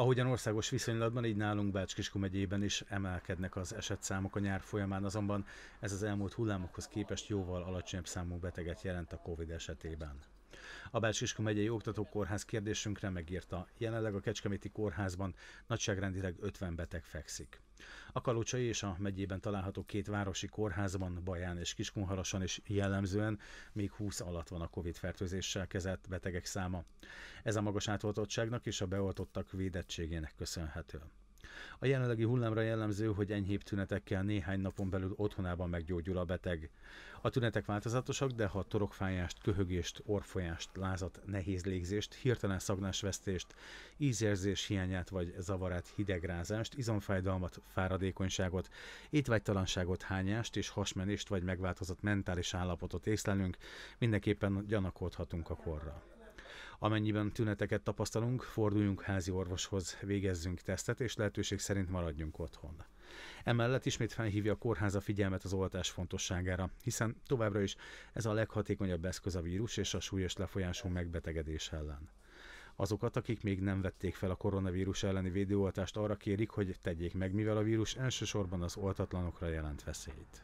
Ahogyan országos viszonylatban, így nálunk Bácskiskó megyében is emelkednek az esetszámok a nyár folyamán, azonban ez az elmúlt hullámokhoz képest jóval alacsonyabb számú beteget jelent a COVID esetében. A bács megyei oktatókórház kérdésünkre megírta, jelenleg a Kecskeméti kórházban nagyságrendileg 50 beteg fekszik. A Kalocsai és a megyében található két városi kórházban, Baján és Kiskunharasan is jellemzően még 20 alatt van a COVID-fertőzéssel kezelt betegek száma. Ez a magas átoltottságnak és a beoltottak védettségének köszönhető. A jelenlegi hullámra jellemző, hogy enyhébb tünetekkel néhány napon belül otthonában meggyógyul a beteg. A tünetek változatosak, de ha torokfájást, köhögést, orfolyást, lázat, nehéz légzést, hirtelen szagnásvesztést, ízérzés hiányát vagy zavarát, hidegrázást, izomfájdalmat, fáradékonyságot, étvágytalanságot, hányást és hasmenést vagy megváltozott mentális állapotot észlelünk, mindenképpen gyanakodhatunk a korra. Amennyiben tüneteket tapasztalunk, forduljunk házi orvoshoz, végezzünk tesztet, és lehetőség szerint maradjunk otthon. Emellett ismét felhívja a a figyelmet az oltás fontosságára, hiszen továbbra is ez a leghatékonyabb eszköz a vírus és a súlyos lefolyású megbetegedés ellen. Azokat, akik még nem vették fel a koronavírus elleni védőoltást, arra kérik, hogy tegyék meg, mivel a vírus elsősorban az oltatlanokra jelent veszélyt.